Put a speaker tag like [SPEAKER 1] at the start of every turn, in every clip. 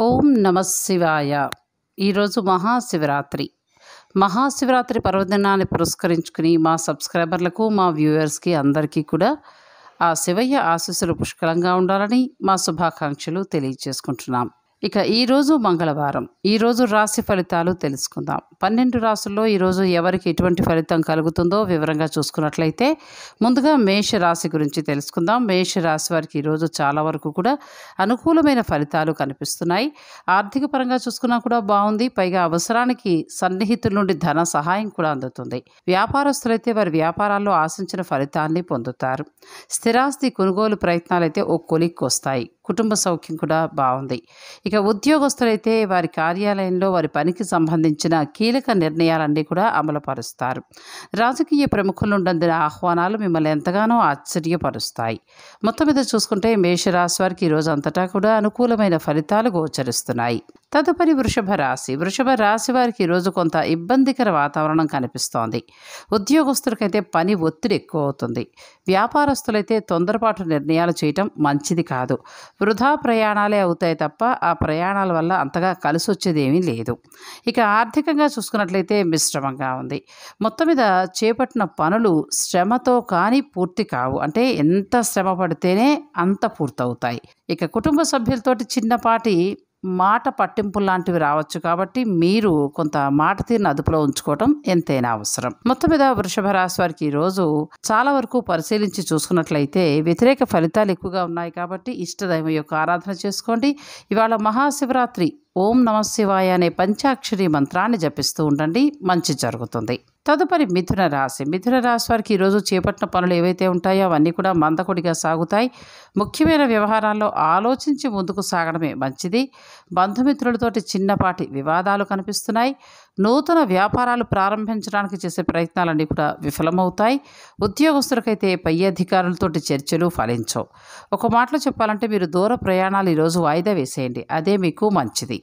[SPEAKER 1] ఓం నమ శివాయ ఈరోజు మహాశివరాత్రి మహాశివరాత్రి పర్వదినాన్ని పురస్కరించుకుని మా సబ్స్క్రైబర్లకు మా వ్యూవర్స్కి అందరికీ కూడా ఆ శివయ్య ఆశీస్సులు పుష్కలంగా ఉండాలని మా శుభాకాంక్షలు తెలియజేసుకుంటున్నాం ఇక ఈరోజు మంగళవారం ఈరోజు రాశి ఫలితాలు తెలుసుకుందాం పన్నెండు రాసుల్లో ఈరోజు ఎవరికి ఎటువంటి ఫలితం కలుగుతుందో వివరంగా చూసుకున్నట్లయితే ముందుగా మేష రాశి గురించి తెలుసుకుందాం మేష రాశి వారికి ఈరోజు చాలా వరకు కూడా అనుకూలమైన ఫలితాలు కనిపిస్తున్నాయి ఆర్థిక పరంగా చూసుకున్నా కూడా బాగుంది పైగా అవసరానికి సన్నిహితుల నుండి ధన సహాయం కూడా అందుతుంది వ్యాపారస్తులైతే వారి వ్యాపారాల్లో ఆశించిన ఫలితాన్ని పొందుతారు స్థిరాస్తి కొనుగోలు అయితే ఓ కొలిక్కి వస్తాయి కుటుంబ సౌఖ్యం కూడా బాగుంది ఇక ఉద్యోగస్తులైతే వారి కార్యాలయంలో వారి పనికి సంబంధించిన కీలక నిర్ణయాలన్నీ కూడా అమలుపరుస్తారు రాజకీయ ప్రముఖులు ఉండందిన ఆహ్వానాలు మిమ్మల్ని ఎంతగానో ఆశ్చర్యపరుస్తాయి మొత్తం మీద చూసుకుంటే మేషరాశి వారికి ఈరోజు అంతటా కూడా అనుకూలమైన ఫలితాలు గోచరిస్తున్నాయి తదుపరి వృషభ రాశి వృషభ రాశి వారికి ఈరోజు కొంత ఇబ్బందికర వాతావరణం కనిపిస్తోంది ఉద్యోగస్తులకైతే పని ఒత్తిడి ఎక్కువ అవుతుంది వ్యాపారస్తులైతే తొందరపాటు నిర్ణయాలు చేయటం మంచిది కాదు వృధా ప్రయాణాలే అవుతాయి తప్ప ఆ ప్రయాణాల వల్ల అంతగా కలిసి వచ్చేదేమీ లేదు ఇక ఆర్థికంగా చూసుకున్నట్లయితే మిశ్రమంగా ఉంది మొత్తం మీద చేపట్టిన పనులు శ్రమతో కానీ పూర్తి కావు అంటే ఎంత శ్రమ పడితేనే అంత పూర్తవుతాయి ఇక కుటుంబ సభ్యులతోటి చిన్నపాటి మాట పట్టింపు లాంటివి రావచ్చు కాబట్టి మీరు కొంత మాట తీరును అదుపులో ఉంచుకోవటం ఎంతైనా అవసరం మొత్తం మీద వృషభ రాశి వారికి ఈరోజు చాలా వరకు పరిశీలించి చూసుకున్నట్లయితే వ్యతిరేక ఫలితాలు ఎక్కువగా ఉన్నాయి కాబట్టి ఇష్టదైవం యొక్క ఆరాధన చేసుకోండి ఇవాళ మహాశివరాత్రి ఓం నమ శివాయ అనే పంచాక్షరి మంత్రాన్ని జపిస్తూ ఉండండి మంచి జరుగుతుంది తదుపరి మిథున రాశి మిథున రాశి వారికి ఈరోజు చేపట్టిన పనులు ఏవైతే ఉంటాయో అవన్నీ కూడా మందకొడిగా సాగుతాయి ముఖ్యమైన వ్యవహారాల్లో ఆలోచించి ముందుకు సాగడమే మంచిది బంధుమిత్రులతోటి చిన్నపాటి వివాదాలు కనిపిస్తున్నాయి నూతన వ్యాపారాలు ప్రారంభించడానికి చేసే ప్రయత్నాలన్నీ కూడా విఫలమవుతాయి ఉద్యోగస్తులకైతే పై అధికారులతోటి చర్చలు ఫలించవు ఒక మాటలో చెప్పాలంటే మీరు దూర ప్రయాణాలు ఈరోజు వాయిదా వేసేయండి అదే మీకు మంచిది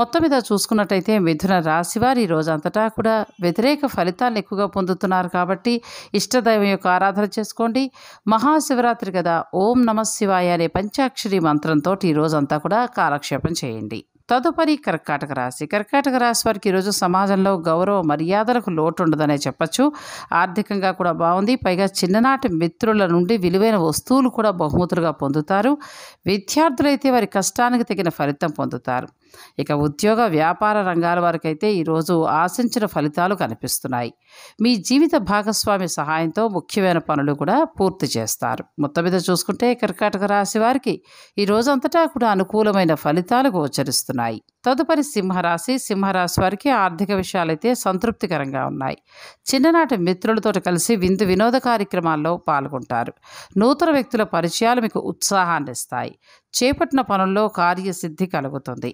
[SPEAKER 1] మొత్తం మీద చూసుకున్నట్టయితే మిథున రాశివారు ఈ రోజంతటా కూడా వ్యతిరేక ఫలితాలను ఎక్కువగా పొందుతున్నారు కాబట్టి ఇష్టదైవం యొక్క ఆరాధన చేసుకోండి మహాశివరాత్రి కదా ఓం నమ శివాయ అనే పంచాక్షరి మంత్రంతో ఈ రోజంతా కూడా కాలక్షేపం చేయండి తదుపరి కర్కాటక రాశి కర్కాటక రాశి వారికి ఈరోజు సమాజంలో గౌరవ మర్యాదలకు లోటు ఉండదనే చెప్పచ్చు ఆర్థికంగా కూడా బాగుంది పైగా చిన్ననాటి మిత్రుల నుండి విలువైన వస్తువులు కూడా బహుమతులుగా పొందుతారు విద్యార్థులైతే వారి కష్టానికి తగిన ఫలితం పొందుతారు ఇక ఉద్యోగ వ్యాపార రంగాల వారికైతే ఈరోజు ఆశించిన ఫలితాలు కనిపిస్తున్నాయి మీ జీవిత భాగస్వామి సహాయంతో ముఖ్యమైన పనులు కూడా పూర్తి చేస్తారు మొత్తం మీద చూసుకుంటే కర్కాటక రాశి వారికి ఈ రోజంతటా కూడా అనుకూలమైన ఫలితాలు గోచరిస్తున్నాయి తదుపరి సింహరాశి సింహరాశి వారికి ఆర్థిక విషయాలైతే సంతృప్తికరంగా ఉన్నాయి చిన్ననాటి మిత్రులతో కలిసి విందు వినోద కార్యక్రమాల్లో పాల్గొంటారు నూతన వ్యక్తుల పరిచయాలు మీకు ఉత్సాహాన్ని ఇస్తాయి చేపట్టిన పనుల్లో కార్యసిద్ధి కలుగుతుంది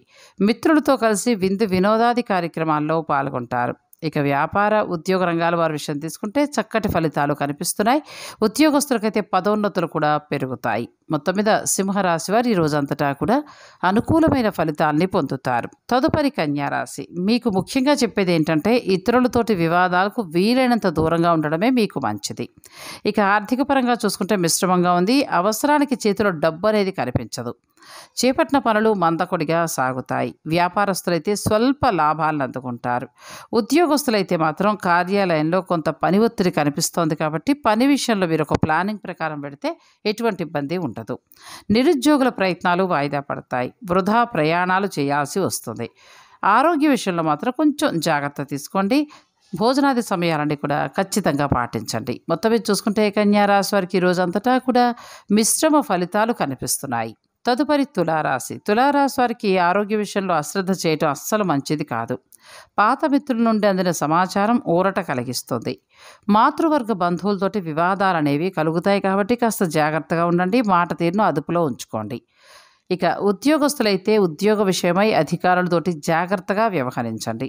[SPEAKER 1] మిత్రులతో కలిసి విందు వినోదాది కార్యక్రమాల్లో పాల్గొంటారు ఇక వ్యాపార ఉద్యోగ రంగాల వారి విషయం తీసుకుంటే చక్కటి ఫలితాలు కనిపిస్తున్నాయి ఉద్యోగస్తులకైతే పదోన్నతులు కూడా పెరుగుతాయి మొత్తం మీద సింహరాశి వారు ఈ రోజంతటా కూడా అనుకూలమైన ఫలితాల్ని పొందుతారు తదుపరి కన్యారాశి మీకు ముఖ్యంగా చెప్పేది ఏంటంటే ఇతరులతోటి వివాదాలకు వీలైనంత దూరంగా ఉండడమే మీకు మంచిది ఇక ఆర్థిక పరంగా చూసుకుంటే మిశ్రమంగా ఉంది అవసరానికి చేతిలో డబ్బు అనేది కనిపించదు చేపట్టిన పనులు మందకొడిగా సాగుతాయి వ్యాపారస్తులైతే స్వల్ప లాభాలను అందుకుంటారు ఉద్యోగస్తులైతే మాత్రం కార్యాలయంలో కొంత పని ఒత్తిడి కనిపిస్తోంది కాబట్టి పని విషయంలో మీరు ఒక ప్లానింగ్ ప్రకారం పెడితే ఎటువంటి ఇబ్బంది ఉండదు నిరుద్యోగుల ప్రయత్నాలు వాయిదా పడతాయి వృధా ప్రయాణాలు చేయాల్సి వస్తుంది ఆరోగ్య విషయంలో మాత్రం కొంచెం జాగ్రత్త తీసుకోండి భోజనాది సమయాలని కూడా ఖచ్చితంగా పాటించండి మొత్తం చూసుకుంటే కన్యారాశి వారికి అంతటా కూడా మిశ్రమ ఫలితాలు కనిపిస్తున్నాయి తదుపరి తులారాశి తులారాశి వారికి ఆరోగ్య విషయంలో అశ్రద్ధ చేయటం అస్సలు మంచిది కాదు పాత మిత్రుల నుండి అందిన సమాచారం ఊరట కలిగిస్తుంది మాతృవర్గ బంధువులతోటి వివాదాలు అనేవి కలుగుతాయి కాబట్టి కాస్త జాగ్రత్తగా ఉండండి మాట తీరును అదుపులో ఉంచుకోండి ఇక ఉద్యోగస్తులైతే ఉద్యోగ విషయమై అధికారులతోటి జాగ్రత్తగా వ్యవహరించండి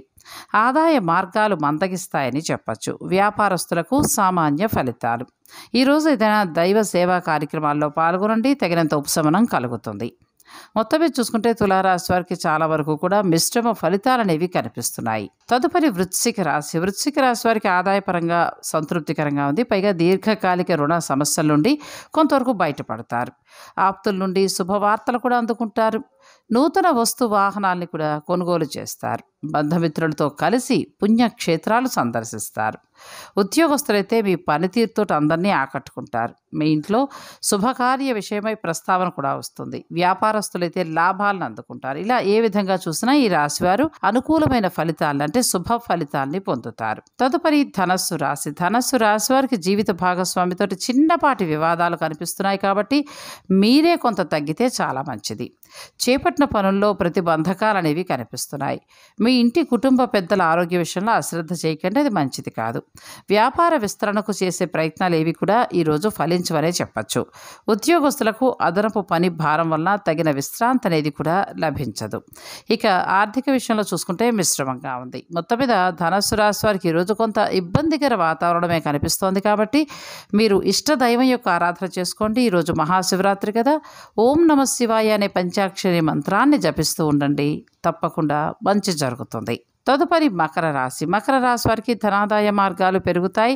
[SPEAKER 1] ఆదాయ మార్గాలు మందగిస్తాయని చెప్పచ్చు వ్యాపారస్తులకు సామాన్య ఫలితాలు ఈరోజు ఏదైనా దైవ సేవా కార్యక్రమాల్లో పాల్గొనండి తగినంత ఉపశమనం కలుగుతుంది మొత్తం మీద చూసుకుంటే తులారాశి వారికి చాలా వరకు కూడా మిశ్రమ ఫలితాలు అనేవి కనిపిస్తున్నాయి తదుపరి వృశ్చిక రాశి వృశ్చిక రాశి వారికి ఆదాయపరంగా సంతృప్తికరంగా ఉంది పైగా దీర్ఘకాలిక రుణ సమస్యల నుండి కొంతవరకు బయటపడతారు ఆప్తుల నుండి శుభవార్తలు కూడా అందుకుంటారు నూతన వస్తు వాహనాల్ని కూడా కొనుగోలు చేస్తారు బంధుమిత్రులతో కలిసి పుణ్యక్షేత్రాలు సందర్శిస్తారు ఉద్యోగస్తులైతే మీ పనితీరుతో అందరినీ ఆకట్టుకుంటారు మీ ఇంట్లో శుభకార్య విషయమై ప్రస్తావన కూడా వస్తుంది వ్యాపారస్తులైతే లాభాలను అందుకుంటారు ఇలా ఏ విధంగా చూసినా ఈ రాశివారు అనుకూలమైన ఫలితాలను అంటే శుభ ఫలితాలని పొందుతారు తదుపరి ధనస్సు రాశి ధనస్సు రాశి వారికి జీవిత భాగస్వామితో చిన్నపాటి వివాదాలు కనిపిస్తున్నాయి కాబట్టి మీరే కొంత తగ్గితే చాలా మంచిది చేపట్టిన పనుల్లో ప్రతిబంధకాలు అనేవి కనిపిస్తున్నాయి మీ ఇంటి కుటుంబ పెద్దల ఆరోగ్య విషయంలో అశ్రద్ధ చేయకండి అది మంచిది కాదు వ్యాపార విస్తరణకు చేసే ప్రయత్నాలు ఏవి కూడా ఈరోజు ఫలించవనే చెప్పచ్చు ఉద్యోగస్తులకు అదనపు పని భారం వలన తగిన విశ్రాంతి అనేది కూడా లభించదు ఇక ఆర్థిక విషయంలో చూసుకుంటే మిశ్రమంగా ఉంది మొత్తం మీద ధనస్సు రాశి వారికి ఈరోజు కొంత ఇబ్బందికర వాతావరణమే కనిపిస్తోంది కాబట్టి మీరు ఇష్ట దైవం యొక్క ఆరాధన చేసుకోండి ఈరోజు మహాశివరాత్రి కదా ఓం నమ శివాయ అనే పంచాక్షరి మంత్రాన్ని జపిస్తూ ఉండండి తప్పకుండా మంచి జరుగుతుంది తదుపరి మకర రాశి మకర రాశి వారికి ధనాదాయ మార్గాలు పెరుగుతాయి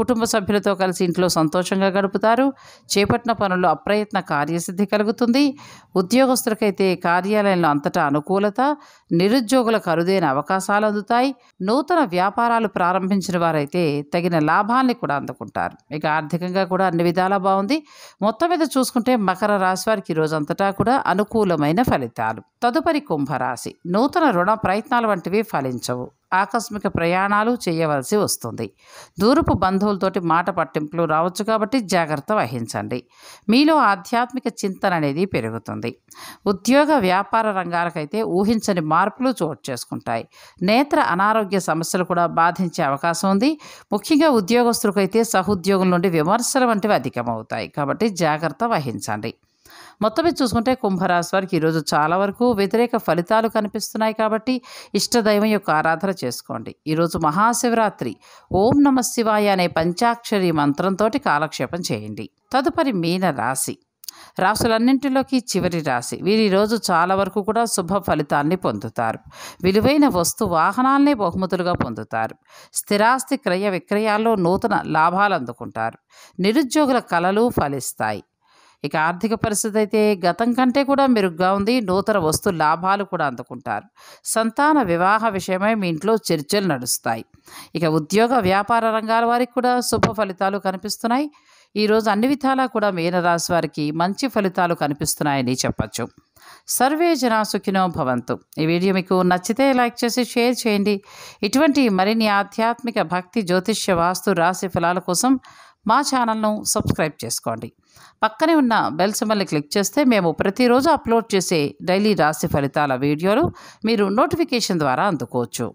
[SPEAKER 1] కుటుంబ సభ్యులతో కలిసి ఇంట్లో సంతోషంగా గడుపుతారు చేపట్టిన పనుల్లో అప్రయత్న కార్యసిద్ధి కలుగుతుంది ఉద్యోగస్తులకైతే కార్యాలయంలో అంతటా అనుకూలత నిరుద్యోగులకు అరుదైన అవకాశాలు అందుతాయి నూతన వ్యాపారాలు ప్రారంభించిన వారైతే తగిన లాభాన్ని కూడా అందుకుంటారు ఇక ఆర్థికంగా కూడా అన్ని విధాలా బాగుంది మొత్తం మీద చూసుకుంటే మకర రాశి వారికి రోజంతటా కూడా అనుకూలమైన ఫలితాలు తదుపరి కుంభరాశి నూతన రుణ ప్రయత్నాలు వంటివి ఫలించవు ఆకస్మిక ప్రయాణాలు చేయవలసి వస్తుంది దూరపు బంధువులతోటి మాట పట్టింపులు రావచ్చు కాబట్టి జాగ్రత్త వహించండి మీలో ఆధ్యాత్మిక చింతన అనేది పెరుగుతుంది ఉద్యోగ వ్యాపార రంగాలకైతే ఊహించని మార్పులు చోటు చేసుకుంటాయి నేత్ర అనారోగ్య సమస్యలు కూడా బాధించే అవకాశం ఉంది ముఖ్యంగా ఉద్యోగస్తులకైతే సహోద్యోగుల నుండి విమర్శలు వంటివి అధికమవుతాయి కాబట్టి జాగ్రత్త వహించండి మొత్తం మీద చూసుకుంటే కుంభరాశి వారికి ఈరోజు చాలా వరకు వ్యతిరేక ఫలితాలు కనిపిస్తున్నాయి కాబట్టి ఇష్టదైవం యొక్క ఆరాధన చేసుకోండి ఈరోజు మహాశివరాత్రి ఓం నమ శివాయ అనే పంచాక్షరి మంత్రంతో కాలక్షేపం చేయండి తదుపరి మీన రాశి రాశులన్నింటిలోకి చివరి రాశి వీరు ఈరోజు చాలా వరకు కూడా శుభ ఫలితాన్ని పొందుతారు విలువైన వస్తు వాహనాల్ని బహుమతులుగా పొందుతారు స్థిరాస్తి క్రయ విక్రయాల్లో నూతన లాభాలు అందుకుంటారు నిరుద్యోగుల కళలు ఫలిస్తాయి ఇక ఆర్థిక పరిస్థితి అయితే గతం కంటే కూడా మెరుగ్గా ఉంది నూతన వస్తు లాభాలు కూడా అందుకుంటారు సంతాన వివాహ విషయమై మీ ఇంట్లో చర్చలు నడుస్తాయి ఇక ఉద్యోగ వ్యాపార రంగాల వారికి కూడా శుభ ఫలితాలు కనిపిస్తున్నాయి ఈరోజు అన్ని విధాలా కూడా మీనరాశి వారికి మంచి ఫలితాలు కనిపిస్తున్నాయని చెప్పచ్చు సర్వే జనాసుఖినో భవంతు ఈ వీడియో మీకు నచ్చితే లైక్ చేసి షేర్ చేయండి ఇటువంటి మరిన్ని ఆధ్యాత్మిక భక్తి జ్యోతిష్య వాస్తు రాశి ఫలాల కోసం మా ఛానల్ను సబ్స్క్రైబ్ చేసుకోండి పక్కనే ఉన్న బెల్ సింబల్ని క్లిక్ చేస్తే మేము ప్రతిరోజు అప్లోడ్ చేసే డైలీ రాశి ఫలితాల వీడియోలు మీరు నోటిఫికేషన్ ద్వారా అందుకోవచ్చు